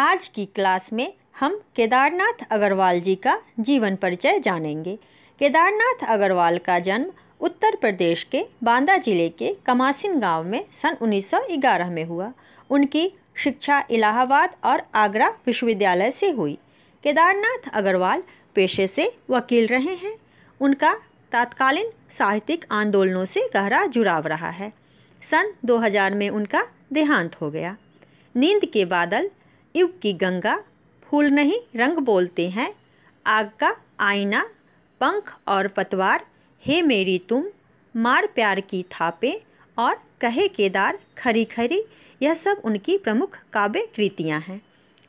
आज की क्लास में हम केदारनाथ अग्रवाल जी का जीवन परिचय जानेंगे केदारनाथ अग्रवाल का जन्म उत्तर प्रदेश के बांदा जिले के कमासिन गांव में सन 1911 में हुआ उनकी शिक्षा इलाहाबाद और आगरा विश्वविद्यालय से हुई केदारनाथ अग्रवाल पेशे से वकील रहे हैं उनका तात्कालीन साहित्यिक आंदोलनों से गहरा जुड़ाव रहा है सन 2000 में उनका देहांत हो गया नींद के बादल युग की गंगा फूल नहीं रंग बोलते हैं आग का आईना पंख और पतवार हे मेरी तुम मार प्यार की थापे और कहे केदार खरी खरी यह सब उनकी प्रमुख काव्य कृतियाँ हैं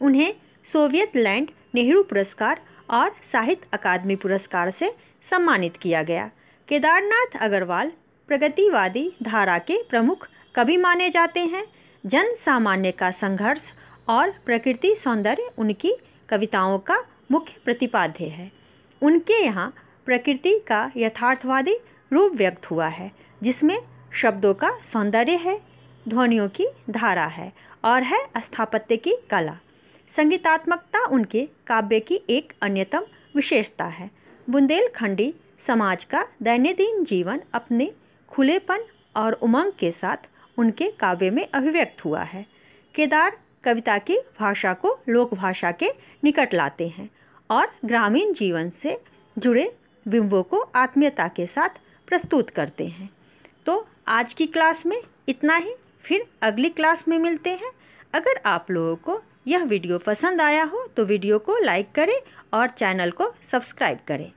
उन्हें सोवियत लैंड नेहरू पुरस्कार और साहित्य अकादमी पुरस्कार से सम्मानित किया गया केदारनाथ अग्रवाल प्रगतिवादी धारा के प्रमुख कवि माने जाते हैं जन सामान्य का संघर्ष और प्रकृति सौंदर्य उनकी कविताओं का मुख्य प्रतिपाद्य है उनके यहाँ प्रकृति का यथार्थवादी रूप व्यक्त हुआ है जिसमें शब्दों का सौंदर्य है ध्वनियों की धारा है और है स्थापत्य की कला संगीतात्मकता उनके काव्य की एक अन्यतम विशेषता है बुंदेलखंडी समाज का दैनंदिन जीवन अपने खुलेपन और उमंग के साथ उनके काव्य में अभिव्यक्त हुआ है केदार कविता की भाषा को लोक भाषा के निकट लाते हैं और ग्रामीण जीवन से जुड़े बिंबों को आत्मीयता के साथ प्रस्तुत करते हैं तो आज की क्लास में इतना ही फिर अगली क्लास में मिलते हैं अगर आप लोगों को यह वीडियो पसंद आया हो तो वीडियो को लाइक करें और चैनल को सब्सक्राइब करें